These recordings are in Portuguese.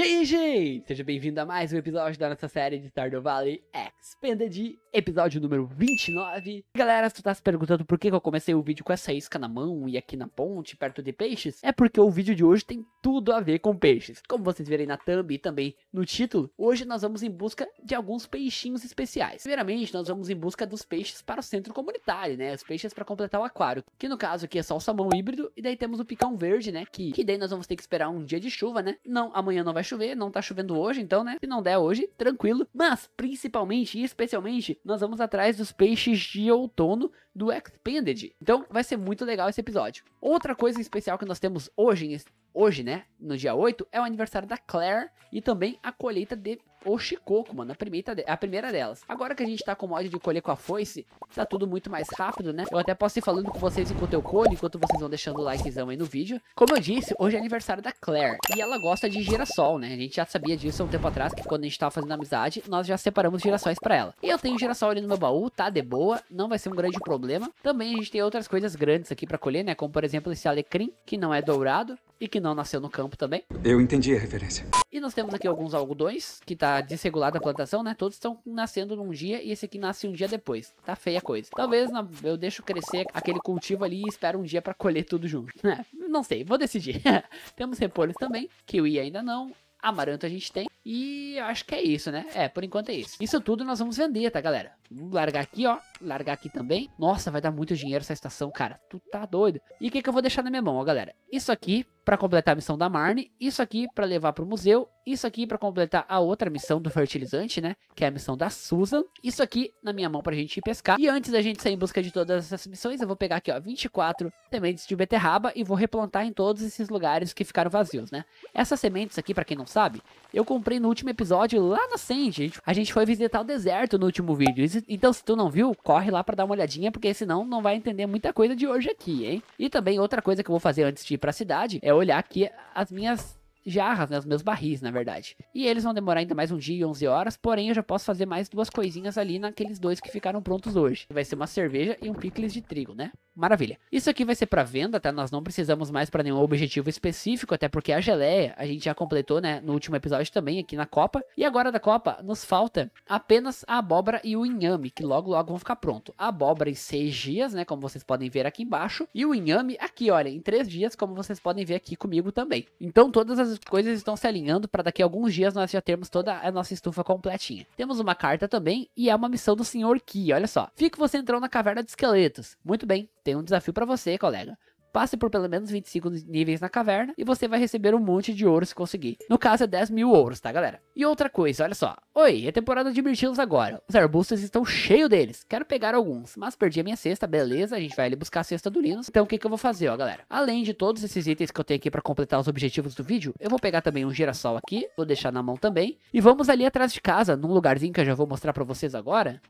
E aí, gente! Seja bem-vindo a mais um episódio da nossa série de Stardew Valley Expanded, episódio número 29. Galera, se tu tá se perguntando por que eu comecei o vídeo com essa isca na mão e aqui na ponte, perto de peixes, é porque o vídeo de hoje tem tudo a ver com peixes. Como vocês verem na thumb e também no título, hoje nós vamos em busca de alguns peixinhos especiais. Primeiramente, nós vamos em busca dos peixes para o centro comunitário, né? Os peixes para completar o aquário, que no caso aqui é só o salmão híbrido, e daí temos o picão verde, né? Que, que daí nós vamos ter que esperar um dia de chuva, né? Não, amanhã não vai chover, não tá chovendo hoje, então, né? Se não der hoje, tranquilo. Mas, principalmente e especialmente, nós vamos atrás dos peixes de outono do Expanded. Então, vai ser muito legal esse episódio. Outra coisa especial que nós temos hoje, hoje, né? No dia 8, é o aniversário da Claire e também a colheita de ou Chicoco, mano. A primeira, de... a primeira delas. Agora que a gente tá com o mod de colher com a foice, tá tudo muito mais rápido, né? Eu até posso ir falando com vocês enquanto eu colho, enquanto vocês vão deixando o likezão aí no vídeo. Como eu disse, hoje é aniversário da Claire. E ela gosta de girassol, né? A gente já sabia disso há um tempo atrás, que quando a gente tava fazendo amizade, nós já separamos girassóis pra ela. E eu tenho girassol ali no meu baú, tá de boa, não vai ser um grande problema. Também a gente tem outras coisas grandes aqui pra colher, né? Como, por exemplo, esse alecrim, que não é dourado e que não nasceu no campo também. Eu entendi a referência. E nós temos aqui alguns algodões, que tá desregulado a plantação, né? Todos estão nascendo num dia e esse aqui nasce um dia depois. Tá feia a coisa. Talvez eu deixo crescer aquele cultivo ali e espero um dia para colher tudo junto. Né? não sei, vou decidir. temos repolhos também, kiwi ainda não, amaranto a gente tem. E acho que é isso, né? É, por enquanto é isso. Isso tudo nós vamos vender, tá, galera? Vamos largar aqui, ó largar aqui também. Nossa, vai dar muito dinheiro essa estação, cara. Tu tá doido. E o que, que eu vou deixar na minha mão, ó, galera? Isso aqui para completar a missão da Marne, isso aqui para levar para o museu, isso aqui para completar a outra missão do fertilizante, né? Que é a missão da Susan. Isso aqui na minha mão pra gente ir pescar. E antes da gente sair em busca de todas essas missões, eu vou pegar aqui, ó, 24 sementes de beterraba e vou replantar em todos esses lugares que ficaram vazios, né? Essas sementes aqui, para quem não sabe, eu comprei no último episódio lá na Sandy. A gente foi visitar o deserto no último vídeo. Então, se tu não viu, corre lá para dar uma olhadinha, porque senão não vai entender muita coisa de hoje aqui, hein? E também outra coisa que eu vou fazer antes de ir para a cidade é olhar aqui as minhas jarras, né, os meus barris, na verdade. E eles vão demorar ainda mais um dia e 11 horas, porém eu já posso fazer mais duas coisinhas ali naqueles dois que ficaram prontos hoje. Vai ser uma cerveja e um picles de trigo, né? maravilha. Isso aqui vai ser para venda, tá? Nós não precisamos mais para nenhum objetivo específico, até porque a geleia a gente já completou, né, no último episódio também aqui na Copa. E agora da Copa nos falta apenas a abóbora e o inhame, que logo logo vão ficar pronto. A abóbora em seis dias, né, como vocês podem ver aqui embaixo, e o inhame aqui, olha, em três dias, como vocês podem ver aqui comigo também. Então todas as coisas estão se alinhando para daqui a alguns dias nós já termos toda a nossa estufa completinha. Temos uma carta também e é uma missão do Senhor Ki, olha só. Fico você entrou na caverna de esqueletos. Muito bem, tem um desafio para você, colega. Passe por pelo menos 25 níveis na caverna e você vai receber um monte de ouro se conseguir. No caso é 10 mil ouros, tá galera? E outra coisa, olha só. Oi, é temporada de mirtilos agora. Os arbustos estão cheios deles. Quero pegar alguns, mas perdi a minha cesta, beleza. A gente vai ali buscar a cesta do Linus. Então o que, que eu vou fazer, ó galera? Além de todos esses itens que eu tenho aqui pra completar os objetivos do vídeo, eu vou pegar também um girassol aqui. Vou deixar na mão também. E vamos ali atrás de casa, num lugarzinho que eu já vou mostrar pra vocês agora.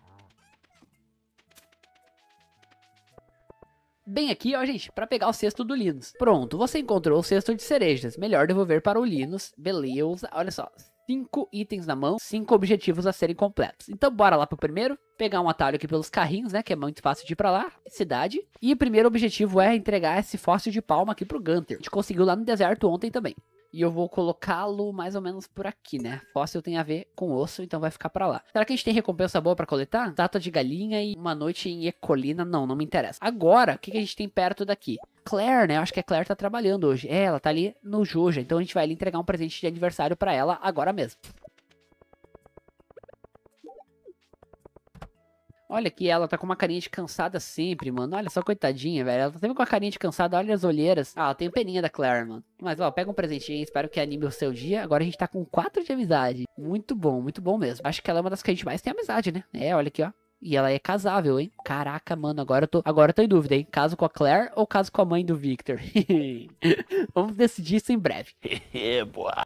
bem aqui, ó, gente, para pegar o cesto do Linus. Pronto, você encontrou o cesto de cerejas. Melhor devolver para o Linus. Beleza, olha só. Cinco itens na mão, cinco objetivos a serem completos. Então, bora lá pro primeiro. Pegar um atalho aqui pelos carrinhos, né? Que é muito fácil de ir pra lá. Cidade. E o primeiro objetivo é entregar esse fóssil de palma aqui pro Gunter. A gente conseguiu lá no deserto ontem também. E eu vou colocá-lo mais ou menos por aqui, né? Fóssil tem a ver com osso, então vai ficar para lá. Será que a gente tem recompensa boa para coletar? Estátua de galinha e uma noite em Ecolina? Não, não me interessa. Agora, o que, que a gente tem perto daqui? Claire, né? Eu acho que a Claire tá trabalhando hoje. É, ela tá ali no Joja. Então a gente vai ali entregar um presente de aniversário para ela agora mesmo. Olha que ela tá com uma carinha de cansada sempre, mano. Olha só, coitadinha, velho. Ela tá sempre com uma carinha de cansada, olha as olheiras. Ah, tem peninha da Claire, mano. Mas, ó, pega um presentinho, espero que anime o seu dia. Agora a gente tá com quatro de amizade. Muito bom, muito bom mesmo. Acho que ela é uma das que a gente mais tem amizade, né? É, olha aqui, ó. E ela é casável, hein? Caraca, mano, agora eu tô, agora eu tô em dúvida, hein? Caso com a Claire ou caso com a mãe do Victor? Vamos decidir isso em breve.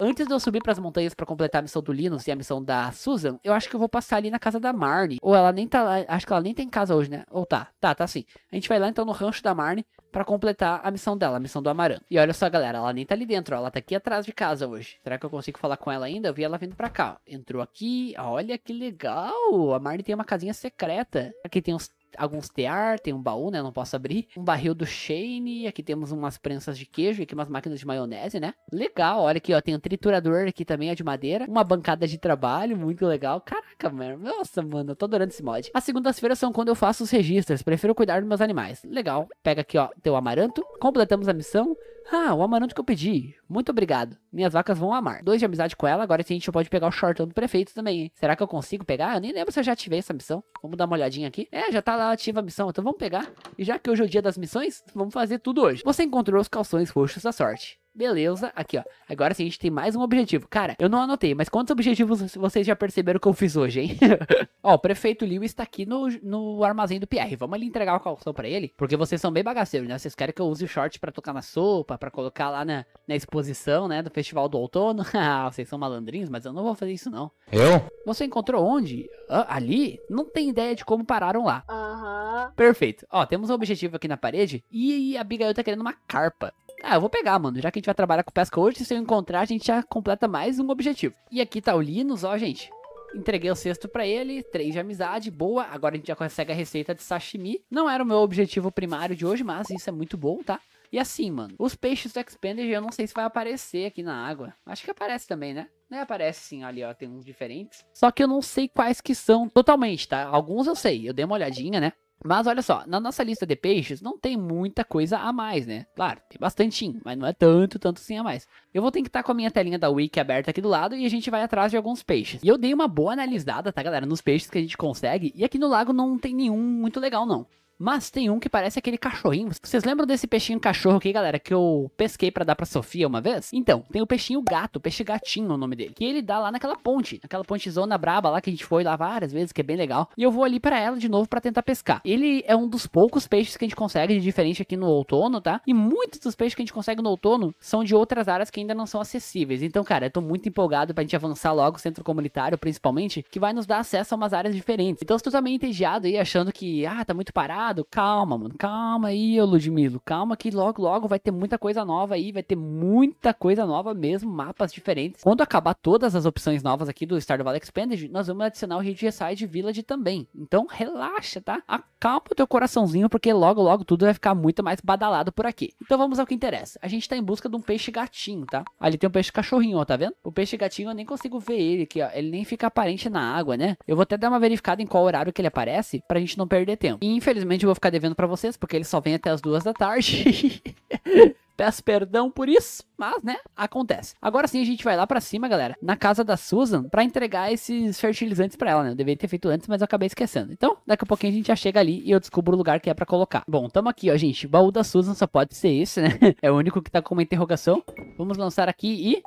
Antes de eu subir para as montanhas para completar a missão do Linus e a missão da Susan, eu acho que eu vou passar ali na casa da Marne. Ou ela nem tá lá, acho que ela nem tem casa hoje, né? Ou tá, tá, tá sim. A gente vai lá então no rancho da Marne, para completar a missão dela, a missão do Amaran. E olha só, galera, ela nem tá ali dentro, ó, ela tá aqui atrás de casa hoje. Será que eu consigo falar com ela ainda? Eu vi ela vindo pra cá. Entrou aqui, olha que legal! A Marnie tem uma casinha secreta. Aqui tem uns alguns tear, tem um baú, né? Não posso abrir. Um barril do Shane. Aqui temos umas prensas de queijo. e Aqui umas máquinas de maionese, né? Legal, olha aqui, ó. Tem um triturador aqui também, é de madeira. Uma bancada de trabalho, muito legal. Caraca, mano. Nossa, mano, eu tô adorando esse mod. As segundas-feiras são quando eu faço os registros. Prefiro cuidar dos meus animais. Legal. Pega aqui, ó, teu amaranto. Completamos a missão. Ah, o amaranto que eu pedi. Muito obrigado. Minhas vacas vão amar. Dois de amizade com ela. Agora a gente pode pegar o shortão do prefeito também, hein? Será que eu consigo pegar? Eu nem lembro se eu já ativei essa missão. Vamos dar uma olhadinha aqui. É, já tá lá ativa a missão. Então vamos pegar. E já que hoje é o dia das missões, vamos fazer tudo hoje. Você encontrou os calções roxos da sorte. Beleza, aqui ó. Agora sim, a gente tem mais um objetivo. Cara, eu não anotei, mas quantos objetivos vocês já perceberam que eu fiz hoje, hein? ó, o prefeito Liu está aqui no, no armazém do Pierre. Vamos ali entregar o calção para ele? Porque vocês são bem bagaceiros, né? Vocês querem que eu use o short para tocar na sopa, para colocar lá na, na exposição, né? Do Festival do Outono. Ah, vocês são malandrinhos, mas eu não vou fazer isso não. Eu? Você encontrou onde? Ah, ali? Não tem ideia de como pararam lá. Aham. Perfeito. Ó, temos um objetivo aqui na parede e a Bigail tá querendo uma carpa. Ah, eu vou pegar, mano. Já que a gente vai trabalhar com pesca hoje, se eu encontrar, a gente já completa mais um objetivo. E aqui tá o Linus, ó, gente. Entreguei o cesto para ele, três de amizade, boa. Agora a gente já consegue a receita de sashimi. Não era o meu objetivo primário de hoje, mas isso é muito bom, tá? E assim, mano, os peixes do Expander eu não sei se vai aparecer aqui na água. Acho que aparece também, né? né? Aparece sim ali, ó, tem uns diferentes. Só que eu não sei quais que são totalmente, tá? Alguns eu sei, eu dei uma olhadinha, né? Mas olha só, na nossa lista de peixes não tem muita coisa a mais, né? Claro, tem bastante, mas não é tanto, tanto assim a mais. Eu vou ter que estar com a minha telinha da Wiki aberta aqui do lado e a gente vai atrás de alguns peixes. E eu dei uma boa analisada, tá galera, nos peixes que a gente consegue e aqui no lago não tem nenhum muito legal não. Mas tem um que parece aquele cachorrinho. Vocês lembram desse peixinho cachorro aqui, galera, que eu pesquei para dar pra Sofia uma vez? Então, tem o peixinho gato, peixe gatinho é o nome dele, que ele dá lá naquela ponte, naquela pontezona braba lá que a gente foi lá várias vezes, que é bem legal. E eu vou ali para ela de novo para tentar pescar. Ele é um dos poucos peixes que a gente consegue de diferente aqui no outono, tá? E muitos dos peixes que a gente consegue no outono são de outras áreas que ainda não são acessíveis. Então, cara, eu tô muito empolgado pra gente avançar logo o centro comunitário, principalmente, que vai nos dar acesso a umas áreas diferentes. Então, se tu tá meio entediado aí, achando que, ah, tá muito parado, Calma, mano. Calma aí, ô Ludmilo. Calma que logo, logo vai ter muita coisa nova aí. Vai ter muita coisa nova mesmo. Mapas diferentes. Quando acabar todas as opções novas aqui do Star Valley Expanded, nós vamos adicionar o Ridgeside Village também. Então, relaxa, tá? Acalma o teu coraçãozinho, porque logo, logo tudo vai ficar muito mais badalado por aqui. Então, vamos ao que interessa. A gente tá em busca de um peixe gatinho, tá? Ali ah, tem um peixe cachorrinho, ó, tá vendo? O peixe gatinho eu nem consigo ver ele aqui, ó. Ele nem fica aparente na água, né? Eu vou até dar uma verificada em qual horário que ele aparece, pra gente não perder tempo. E, infelizmente, eu vou ficar devendo para vocês, porque ele só vem até as duas da tarde. Peço perdão por isso, mas, né, acontece. Agora sim a gente vai lá para cima, galera, na casa da Susan, para entregar esses fertilizantes para ela, né? Eu deveria ter feito antes, mas eu acabei esquecendo. Então, daqui a pouquinho a gente já chega ali e eu descubro o lugar que é para colocar. Bom, tamo aqui, ó, gente. baú da Susan só pode ser esse, né? É o único que tá com uma interrogação. Vamos lançar aqui e...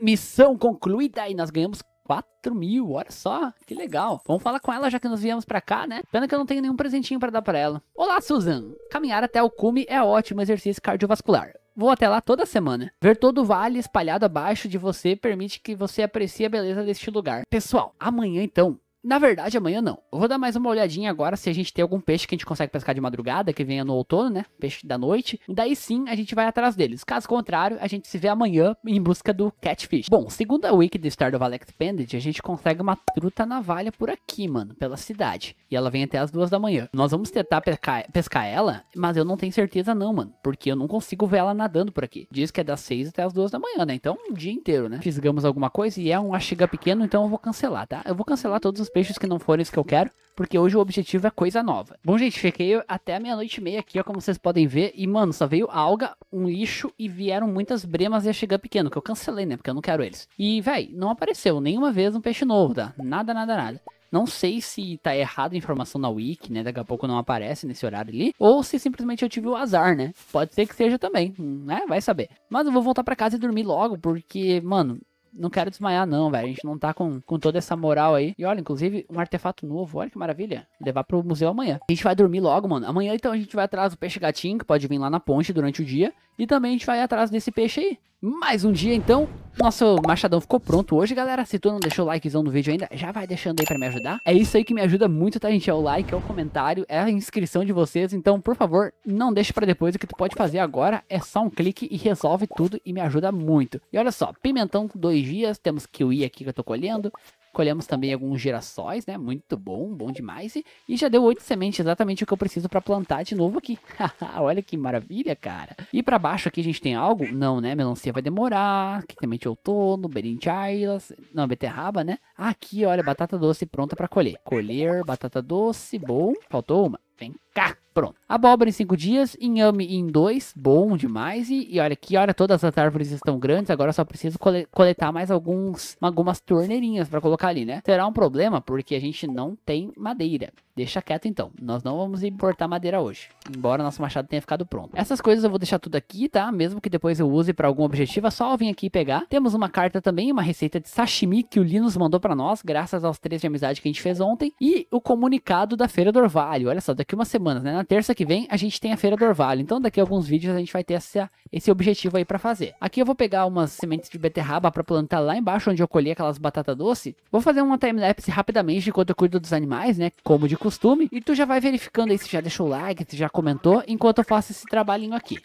Missão concluída e nós ganhamos 4 mil, olha só, que legal. Vamos falar com ela já que nós viemos pra cá, né? Pena que eu não tenho nenhum presentinho para dar para ela. Olá, Susan. Caminhar até o cume é ótimo exercício cardiovascular. Vou até lá toda semana. Ver todo o vale espalhado abaixo de você permite que você aprecie a beleza deste lugar. Pessoal, amanhã então na verdade, amanhã não. Eu vou dar mais uma olhadinha agora se a gente tem algum peixe que a gente consegue pescar de madrugada, que venha no outono, né? Peixe da noite. Daí sim a gente vai atrás deles. Caso contrário, a gente se vê amanhã em busca do catfish. Bom, segundo a wiki do Star do Valley Expanded, a gente consegue uma truta navalha por aqui, mano, pela cidade. E ela vem até as duas da manhã. Nós vamos tentar pescar, ela, mas eu não tenho certeza não, mano. Porque eu não consigo ver ela nadando por aqui. Diz que é das seis até as duas da manhã, né? Então, um dia inteiro, né? Fisgamos alguma coisa e é um axiga pequeno, então eu vou cancelar, tá? Eu vou cancelar todos os os peixes que não forem os que eu quero, porque hoje o objetivo é coisa nova. Bom, gente, fiquei até meia-noite e meia aqui, ó, como vocês podem ver. E, mano, só veio alga, um lixo e vieram muitas bremas e a chegando pequeno, que eu cancelei, né, porque eu não quero eles. E, véi, não apareceu nenhuma vez um peixe novo, tá? Nada, nada, nada. Não sei se tá errado a informação na wiki, né? Daqui a pouco não aparece nesse horário ali. Ou se simplesmente eu tive o azar, né? Pode ser que seja também, né? Vai saber. Mas eu vou voltar para casa e dormir logo, porque, mano, não quero desmaiar, não, velho. A gente não tá com, com toda essa moral aí. E olha, inclusive, um artefato novo. Olha que maravilha. levar pro museu amanhã. A gente vai dormir logo, mano. Amanhã, então, a gente vai atrás do peixe gatinho, que pode vir lá na ponte durante o dia. E também a gente vai atrás desse peixe aí. Mais um dia então, nosso machadão ficou pronto hoje, galera. Se tu não deixou o likezão no vídeo ainda, já vai deixando aí pra me ajudar. É isso aí que me ajuda muito, tá, gente? É o like, é o comentário, é a inscrição de vocês. Então, por favor, não deixe pra depois. O que tu pode fazer agora é só um clique e resolve tudo e me ajuda muito. E olha só, pimentão com dois dias, temos kiwi aqui que eu tô colhendo, Colhemos também alguns girassóis, né? Muito bom, bom demais. E, e já deu oito sementes, exatamente o que eu preciso para plantar de novo aqui. Olha que maravilha, cara. E para baixo aqui a gente tem algo? Não, né? Melancia vai demorar. Aqui também de outono, berinjailas. Não, beterraba, né? Aqui, olha, batata doce pronta para colher. Colher, batata doce, bom. Faltou uma. Vem cá. Pronto. Abóbora em 5 dias, inhame em 2, bom demais. E, e, olha aqui, olha, todas as árvores estão grandes, agora só preciso coletar mais alguns, algumas torneirinhas para colocar ali, né? Será um problema porque a gente não tem madeira. Deixa quieto então, nós não vamos importar madeira hoje, embora nosso machado tenha ficado pronto. Essas coisas eu vou deixar tudo aqui, tá? Mesmo que depois eu use para algum objetivo, é só vir aqui pegar. Temos uma carta também, uma receita de sashimi que o Linus mandou para nós, graças aos três de amizade que a gente fez ontem, e o comunicado da Feira do Orvalho. Olha só, daqui umas semanas, né? Na terça que vem a gente tem a Feira do Orvalho, então daqui a alguns vídeos a gente vai ter essa, esse objetivo aí para fazer. Aqui eu vou pegar umas sementes de beterraba para plantar lá embaixo onde eu colhi aquelas batatas doce. Vou fazer uma timelapse rapidamente enquanto eu cuido dos animais, né? Como de costume costume. E tu já vai verificando aí se já deixou o like, se já comentou, enquanto eu faço esse trabalhinho aqui.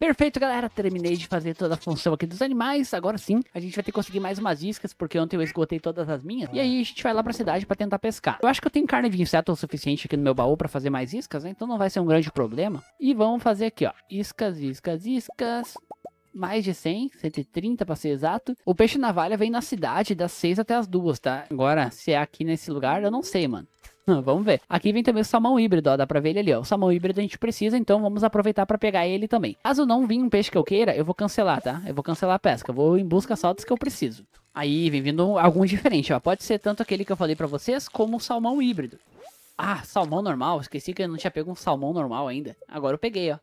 Perfeito, galera. Terminei de fazer toda a função aqui dos animais. Agora sim, a gente vai ter que conseguir mais umas iscas, porque ontem eu esgotei todas as minhas. E aí a gente vai lá pra cidade pra tentar pescar. Eu acho que eu tenho carne de inseto o suficiente aqui no meu baú pra fazer mais iscas, né? Então não vai ser um grande problema. E vamos fazer aqui, ó. Iscas, iscas, iscas mais de 100, 130 para ser exato. O peixe navalha vem na cidade das 6 até as 2, tá? Agora, se é aqui nesse lugar, eu não sei, mano. vamos ver. Aqui vem também o salmão híbrido, ó. Dá pra ver ele ali, ó. O salmão híbrido a gente precisa, então vamos aproveitar pra pegar ele também. Caso não vir um peixe que eu queira, eu vou cancelar, tá? Eu vou cancelar a pesca. Eu vou em busca só dos que eu preciso. Aí vem vindo algum diferente, ó. Pode ser tanto aquele que eu falei pra vocês, como o salmão híbrido. Ah, salmão normal. Esqueci que eu não tinha pego um salmão normal ainda. Agora eu peguei, ó.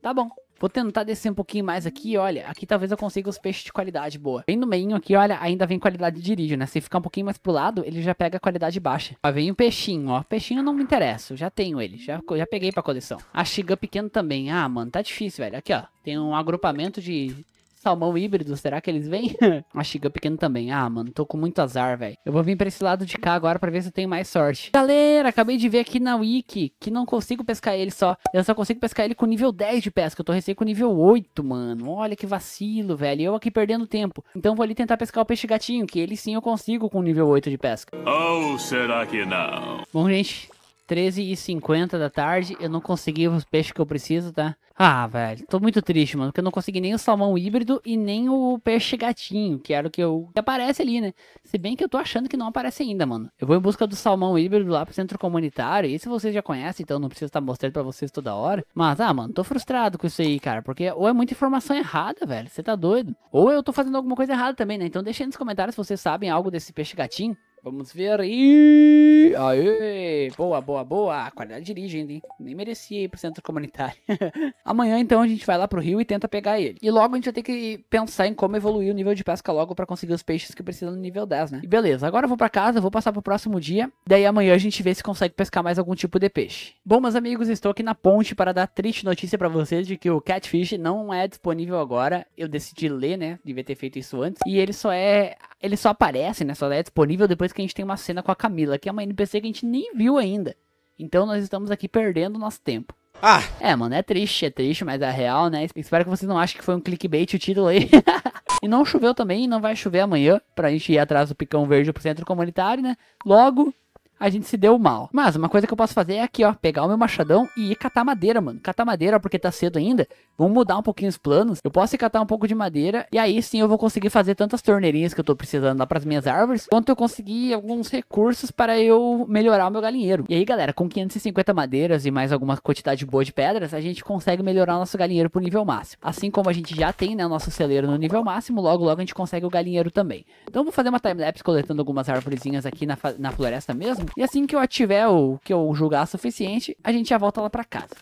Tá bom. Vou tentar descer um pouquinho mais aqui, olha, aqui talvez eu consiga os peixes de qualidade boa. Bem no meio aqui, olha, ainda vem qualidade de irídio, né? Se ficar um pouquinho mais pro lado, ele já pega a qualidade baixa. Ó, vem o um peixinho, ó. Peixinho não me interessa, eu já tenho ele, já, já peguei pra coleção. A Shiga pequeno também. Ah, mano, tá difícil, velho. Aqui, ó, tem um agrupamento de Salmão híbrido, será que eles vêm? a Xiga pequeno também. Ah, mano, tô com muito azar, velho. Eu vou vir pra esse lado de cá agora pra ver se eu tenho mais sorte. Galera, acabei de ver aqui na Wiki que não consigo pescar ele só. Eu só consigo pescar ele com nível 10 de pesca. Eu tô recém com nível 8, mano. Olha que vacilo, velho. Eu aqui perdendo tempo. Então vou ali tentar pescar o peixe gatinho, que ele sim eu consigo com nível 8 de pesca. Ou oh, será que não? Bom, gente, 13h50 da tarde, eu não consegui os peixes que eu preciso, tá? Ah, velho, tô muito triste, mano, porque eu não consegui nem o salmão híbrido e nem o peixe gatinho, que era o que eu que aparece ali, né? Se bem que eu tô achando que não aparece ainda, mano. Eu vou em busca do salmão híbrido lá pro centro comunitário, e se vocês já conhecem, então não precisa estar tá mostrando para vocês toda hora. Mas, ah, mano, tô frustrado com isso aí, cara, porque ou é muita informação errada, velho, você tá doido. Ou eu tô fazendo alguma coisa errada também, né? Então deixa aí nos comentários se vocês sabem algo desse peixe gatinho. Vamos ver aí. Aê! Boa, boa, boa. A qualidade ainda, hein? Nem merecia ir pro centro comunitário. Amanhã, então, a gente vai lá pro rio e tenta pegar ele. E logo a gente vai ter que pensar em como evoluir o nível de pesca logo para conseguir os peixes que precisam no nível 10, né? E beleza, agora eu vou para casa, vou passar pro próximo dia. Daí amanhã a gente vê se consegue pescar mais algum tipo de peixe. Bom, meus amigos, estou aqui na ponte para dar triste notícia para vocês de que o Catfish não é disponível agora. Eu decidi ler, né? Devia ter feito isso antes. E ele só é... Ele só aparece, né? Só é disponível depois depois que a gente tem uma cena com a Camila, que é uma NPC que a gente nem viu ainda. Então nós estamos aqui perdendo nosso tempo. Ah! É, mano, é triste, é triste, mas é real, né? Espero que vocês não achem que foi um clickbait o título aí. e não choveu também, não vai chover amanhã, pra gente ir atrás do Picão Verde pro centro comunitário, né? Logo, a gente se deu mal. Mas uma coisa que eu posso fazer é aqui, ó, pegar o meu machadão e ir catar madeira, mano. Catar madeira porque tá cedo ainda. Vamos mudar um pouquinho os planos. Eu posso ir catar um pouco de madeira e aí sim eu vou conseguir fazer tantas torneirinhas que eu tô precisando lá pras minhas árvores, quanto eu conseguir alguns recursos para eu melhorar o meu galinheiro. E aí, galera, com 550 madeiras e mais alguma quantidade boa de pedras, a gente consegue melhorar o nosso galinheiro pro nível máximo. Assim como a gente já tem, né, o nosso celeiro no nível máximo, logo logo a gente consegue o galinheiro também. Então eu vou fazer uma timelapse coletando algumas árvorezinhas aqui na, na floresta mesmo, e assim que eu ativer o que eu julgar suficiente, a gente já volta lá pra casa.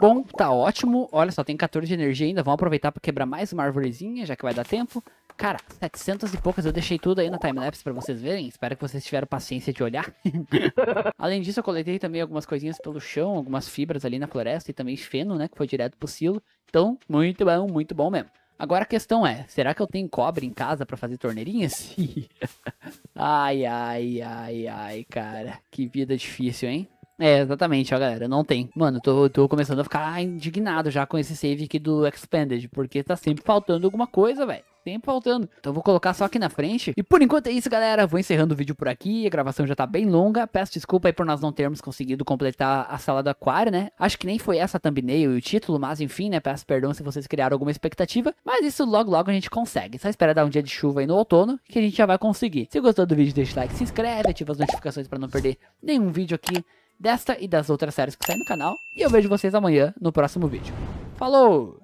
Bom, tá ótimo. Olha só, tem 14 de energia ainda. Vamos aproveitar para quebrar mais uma árvorezinha, já que vai dar tempo. Cara, 700 e poucas, eu deixei tudo aí na timelapse pra vocês verem. Espero que vocês tiveram paciência de olhar. Além disso, eu coletei também algumas coisinhas pelo chão, algumas fibras ali na floresta e também feno, né, que foi direto pro silo. Então, muito bom, muito bom mesmo. Agora a questão é, será que eu tenho cobre em casa para fazer torneirinhas? ai, ai, ai, ai, cara. Que vida difícil, hein? É, exatamente, ó, galera. Não tem. Mano, tô, tô começando a ficar indignado já com esse save aqui do Expanded, porque tá sempre faltando alguma coisa, velho tempo faltando. Então vou colocar só aqui na frente. E por enquanto é isso, galera. Vou encerrando o vídeo por aqui. A gravação já tá bem longa. Peço desculpa aí por nós não termos conseguido completar a sala do aquário, né? Acho que nem foi essa a thumbnail e o título, mas enfim, né? Peço perdão se vocês criaram alguma expectativa. Mas isso logo logo a gente consegue. Só espera dar um dia de chuva aí no outono que a gente já vai conseguir. Se gostou do vídeo, deixa o like, se inscreve, ativa as notificações para não perder nenhum vídeo aqui desta e das outras séries que saem no canal. E eu vejo vocês amanhã no próximo vídeo. Falou!